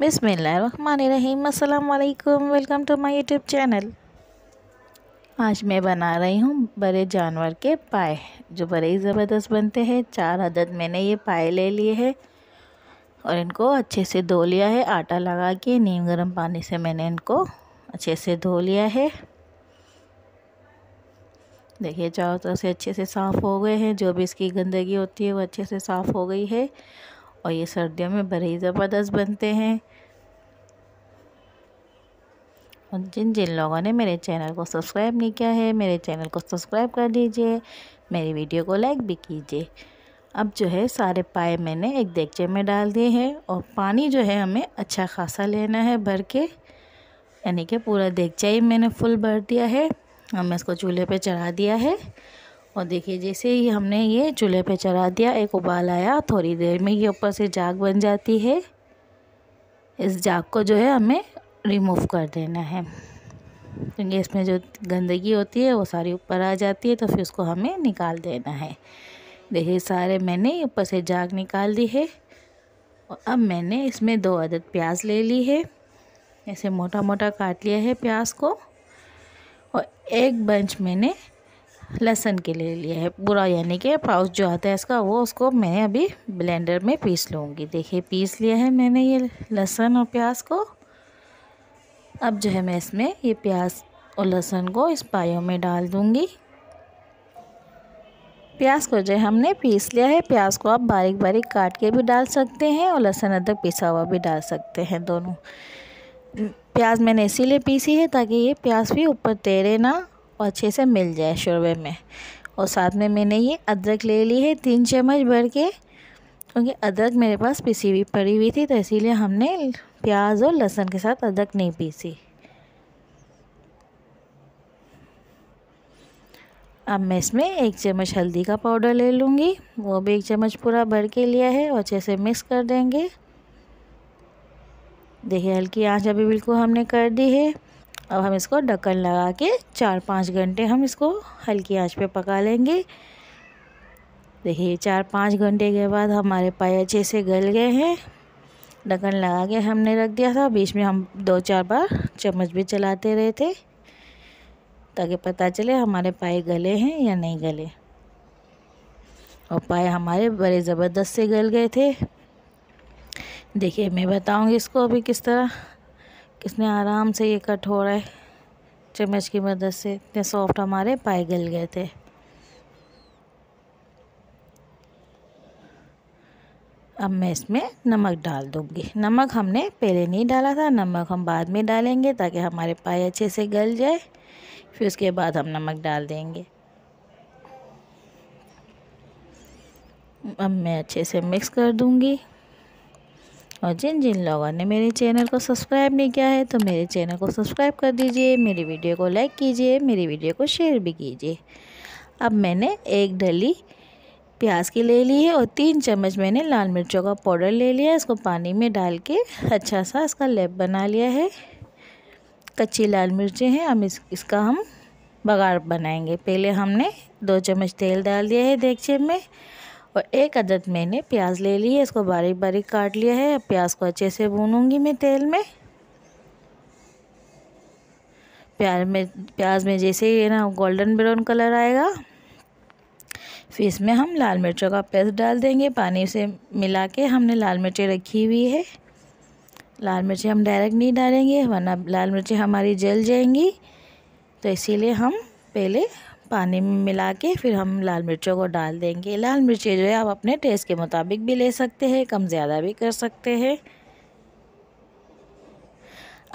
बिसमीम अल्लाम welcome to my YouTube channel आज मैं बना रही हूँ बड़े जानवर के पाए जो बड़े ही ज़बरदस्त बनते हैं चार अदद मैंने ये पाए ले लिए हैं और इनको अच्छे से धो लिया है आटा लगा के नीम गर्म पानी से मैंने इनको अच्छे से धो लिया है देखिए चारों तरफ से अच्छे से साफ़ हो गए हैं जो भी इसकी गंदगी होती है वो अच्छे से साफ़ हो गई है और ये सर्दियों में बड़े ही ज़बरदस्त बनते हैं और जिन जिन लोगों ने मेरे चैनल को सब्सक्राइब नहीं किया है मेरे चैनल को सब्सक्राइब कर लीजिए मेरी वीडियो को लाइक भी कीजिए अब जो है सारे पाए मैंने एक देगचे में डाल दिए हैं और पानी जो है हमें अच्छा खासा लेना है भर के यानी कि पूरा देगचा ही मैंने फुल भर दिया है हमें इसको चूल्हे पे चढ़ा दिया है और देखिए जैसे ही हमने ये चूल्हे पे चढ़ा दिया एक उबाल आया थोड़ी देर में ये ऊपर से जाग बन जाती है इस जाग को जो है हमें रिमूव कर देना है क्योंकि तो इसमें जो गंदगी होती है वो सारी ऊपर आ जाती है तो फिर उसको हमें निकाल देना है देखिए सारे मैंने ऊपर से जाग निकाल दी है और अब मैंने इसमें दो अदद प्याज ले ली है ऐसे मोटा मोटा काट लिया है प्याज को और एक बंच मैंने लहसन के लिए लिया है पूरा यानी कि पाउच जो आता है इसका वो उसको मैं अभी ब्लेंडर में पीस लूँगी देखिए पीस लिया है मैंने ये लहसन और प्याज को अब जो है मैं इसमें ये प्याज और लहसुन को इस पायों में डाल दूँगी प्याज को जो हमने पीस लिया है प्याज को आप बारीक बारीक काट के भी डाल सकते हैं और लहसुन अदरक पिसा हुआ भी डाल सकते हैं दोनों प्याज मैंने इसीलिए पीसी है ताकि ये प्याज भी ऊपर तैरे ना आपको अच्छे से मिल जाए शोरबे में और साथ में मैंने ये अदरक ले ली है तीन चम्मच भर के क्योंकि अदरक मेरे पास पीसी हुई पड़ी हुई थी तो इसीलिए हमने प्याज और लहसुन के साथ अदरक नहीं पीसी अब मैं इसमें एक चम्मच हल्दी का पाउडर ले लूँगी वो भी एक चम्मच पूरा भर के लिया है और अच्छे से मिक्स कर देंगे देखिए हल्की आंच अभी बिल्कुल हमने कर दी है अब हम इसको ढक्कन लगा के चार पाँच घंटे हम इसको हल्की आंच पे पका लेंगे देखिए चार पाँच घंटे के बाद हमारे पाए अच्छे से गल गए हैं ढक्कन लगा के हमने रख दिया था बीच में हम दो चार बार चम्मच भी चलाते रहे थे ताकि पता चले हमारे पाए गले हैं या नहीं गले और पाए हमारे बड़े ज़बरदस्त से गल गए थे देखिए मैं बताऊंगी इसको अभी किस तरह इसने आराम से ये कट हो रहा है चम्मच की मदद से इतने सॉफ्ट हमारे पाए गल गए थे अब मैं इसमें नमक डाल दूँगी नमक हमने पहले नहीं डाला था नमक हम बाद में डालेंगे ताकि हमारे पाए अच्छे से गल जाए फिर उसके बाद हम नमक डाल देंगे अब मैं अच्छे से मिक्स कर दूँगी और जिन जिन लोगों ने मेरे चैनल को सब्सक्राइब नहीं किया है तो मेरे चैनल को सब्सक्राइब कर दीजिए मेरी वीडियो को लाइक कीजिए मेरी वीडियो को शेयर भी कीजिए अब मैंने एक डली प्याज की ले ली है और तीन चम्मच मैंने लाल मिर्चों का पाउडर ले लिया इसको पानी में डाल के अच्छा सा इसका लेप बना लिया है कच्ची लाल मिर्चें हैं हम इस, इसका हम बघाड़ बनाएंगे पहले हमने दो चम्मच तेल डाल दिया है देगचे में और एक अदद मैंने प्याज ले ली है इसको बारीक बारीक काट लिया है अब प्याज को अच्छे से भूनूंगी मैं तेल में प्याज में प्याज में जैसे ही ना गोल्डन ब्राउन कलर आएगा फिर इसमें हम लाल मिर्चों का पेस्ट डाल देंगे पानी से मिला के हमने लाल मिर्ची रखी हुई है लाल मिर्ची हम डायरेक्ट नहीं डालेंगे वरना लाल मिर्ची हमारी जल जाएंगी तो इसीलिए हम पहले पानी में मिला के फिर हम लाल मिर्चों को डाल देंगे लाल मिर्ची जो है आप अपने टेस्ट के मुताबिक भी ले सकते हैं कम ज़्यादा भी कर सकते हैं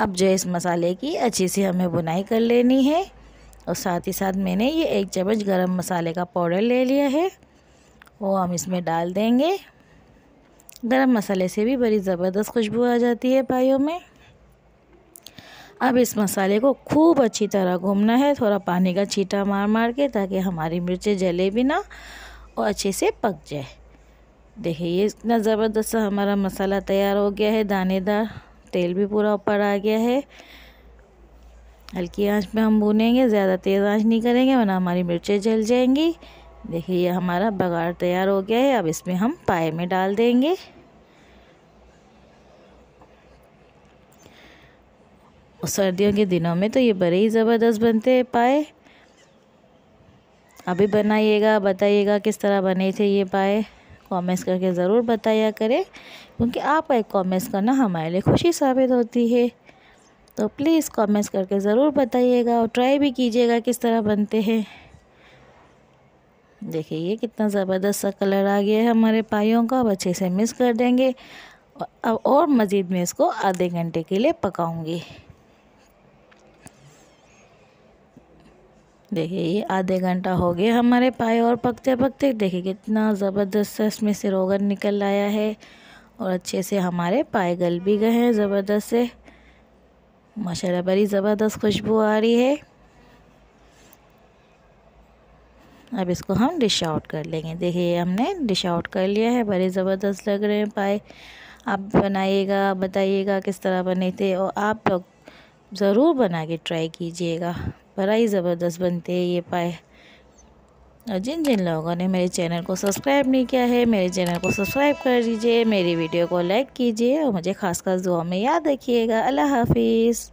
अब जो इस मसाले की अच्छी सी हमें बुनाई कर लेनी है और साथ ही साथ मैंने ये एक चम्मच गरम मसाले का पाउडर ले लिया है वो हम इसमें डाल देंगे गरम मसाले से भी बड़ी ज़बरदस्त खुशबू आ जाती है पाइयों में अब इस मसाले को खूब अच्छी तरह घूमना है थोड़ा पानी का छीटा मार मार के ताकि हमारी मिर्चें जले भी ना और अच्छे से पक जाए देखिए ये इतना ज़बरदस्त हमारा मसाला तैयार हो गया है दानेदार तेल भी पूरा ऊपर आ गया है हल्की आंच पे हम भूनेंगे ज़्यादा तेज़ आंच नहीं करेंगे वरना हमारी मिर्चें जल जाएंगी देखिए ये हमारा बघार तैयार हो गया है अब इसमें हम पाए में डाल देंगे सर्दियों के दिनों में तो ये बड़े ही ज़बरदस्त बनते पाए अभी बनाइएगा बताइएगा किस तरह बने थे ये पाए कॉमेंट्स करके ज़रूर बताया करें क्योंकि आपका एक कॉमेंट्स करना हमारे लिए खुशी साबित होती है तो प्लीज़ कॉमेंट्स करके ज़रूर बताइएगा और ट्राई भी कीजिएगा किस तरह बनते हैं देखिए ये कितना ज़बरदस्त सा कलर आ गया है हमारे पाइयों का अब अच्छे से मिक्स कर देंगे अब और मज़ीद में इसको आधे घंटे के लिए पकाऊंगी देखिए ये आधे घंटा हो गया हमारे पाए और पकते पकते देखिए कितना ज़बरदस्त इसमें से रोगन निकल आया है और अच्छे से हमारे पाए गल भी गए हैं ज़बरदस्त से माशाल्लाह बड़ी ज़बरदस्त खुशबू आ रही है अब इसको हम डिश आउट कर लेंगे देखिए हमने डिश आउट कर लिया है बड़े ज़बरदस्त लग रहे हैं पाए आप बनाइएगा बताइएगा किस तरह बने थे और आप लोग ज़रूर बना के ट्राई कीजिएगा बड़ा ही ज़बरदस्त बनते हैं ये पाए और जिन जिन लोगों ने मेरे चैनल को सब्सक्राइब नहीं किया है मेरे चैनल को सब्सक्राइब कर दीजिए मेरी वीडियो को लाइक कीजिए और मुझे ख़ास खास दुआ में याद रखिएगा अल्लाह हाफिज़